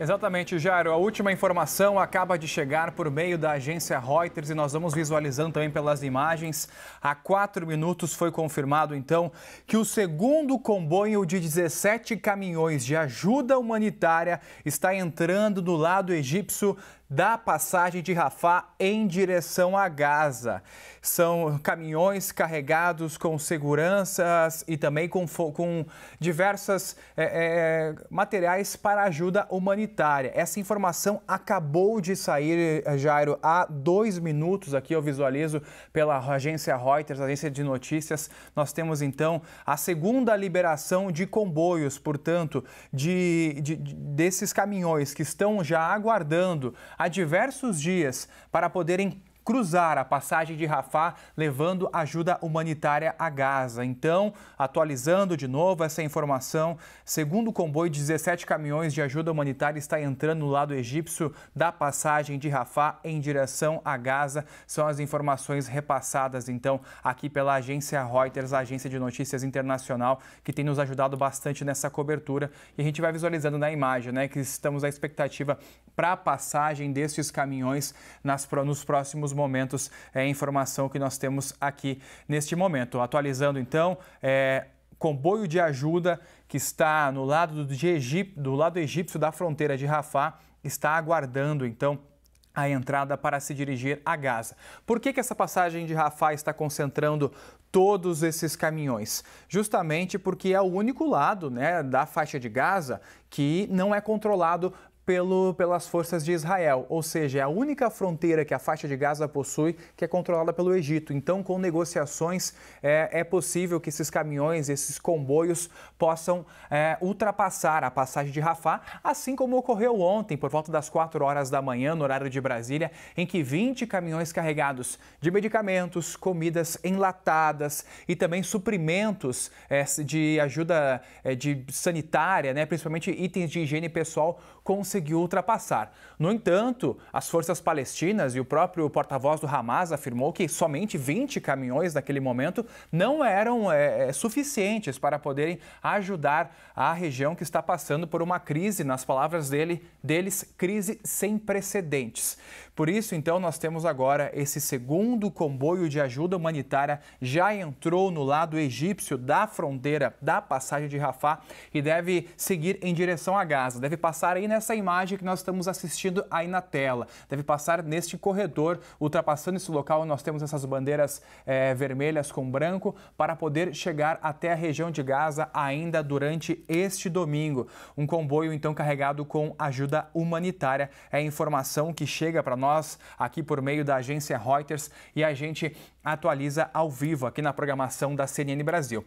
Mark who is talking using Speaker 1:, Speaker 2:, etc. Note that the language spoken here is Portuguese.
Speaker 1: Exatamente, Jairo. A última informação acaba de chegar por meio da agência Reuters e nós vamos visualizando também pelas imagens. Há quatro minutos foi confirmado, então, que o segundo comboio de 17 caminhões de ajuda humanitária está entrando do lado egípcio da passagem de Rafah em direção a Gaza. São caminhões carregados com seguranças e também com, com diversos é, é, materiais para ajuda humanitária. Essa informação acabou de sair, eh, Jairo, há dois minutos. Aqui eu visualizo pela agência Reuters, agência de notícias. Nós temos então a segunda liberação de comboios, portanto, de, de desses caminhões que estão já aguardando há diversos dias para poderem cruzar a passagem de Rafah, levando ajuda humanitária a Gaza. Então, atualizando de novo essa informação, segundo o comboio, 17 caminhões de ajuda humanitária está entrando no lado egípcio da passagem de Rafah em direção a Gaza. São as informações repassadas, então, aqui pela agência Reuters, a agência de notícias internacional, que tem nos ajudado bastante nessa cobertura. E a gente vai visualizando na imagem, né, que estamos à expectativa para a passagem desses caminhões nas, nos próximos momentos é informação que nós temos aqui neste momento. Atualizando então, é, comboio de ajuda que está no lado do, Egip, do lado egípcio da fronteira de Rafah está aguardando então a entrada para se dirigir a Gaza. Por que, que essa passagem de Rafah está concentrando todos esses caminhões? Justamente porque é o único lado né, da faixa de Gaza que não é controlado pelo, pelas forças de Israel, ou seja, é a única fronteira que a faixa de Gaza possui que é controlada pelo Egito. Então, com negociações, é, é possível que esses caminhões, esses comboios possam é, ultrapassar a passagem de Rafah, assim como ocorreu ontem, por volta das 4 horas da manhã, no horário de Brasília, em que 20 caminhões carregados de medicamentos, comidas enlatadas e também suprimentos é, de ajuda é, de sanitária, né, principalmente itens de higiene pessoal, conseguiram conseguiu ultrapassar. No entanto, as forças palestinas e o próprio porta-voz do Hamas afirmou que somente 20 caminhões naquele momento não eram é, é, suficientes para poderem ajudar a região que está passando por uma crise, nas palavras dele, deles, crise sem precedentes. Por isso, então, nós temos agora esse segundo comboio de ajuda humanitária já entrou no lado egípcio da fronteira da passagem de Rafah e deve seguir em direção a Gaza. Deve passar aí nessa imagem imagem que nós estamos assistindo aí na tela. Deve passar neste corredor, ultrapassando esse local, nós temos essas bandeiras é, vermelhas com branco para poder chegar até a região de Gaza ainda durante este domingo. Um comboio então carregado com ajuda humanitária é a informação que chega para nós aqui por meio da agência Reuters e a gente atualiza ao vivo aqui na programação da CNN Brasil.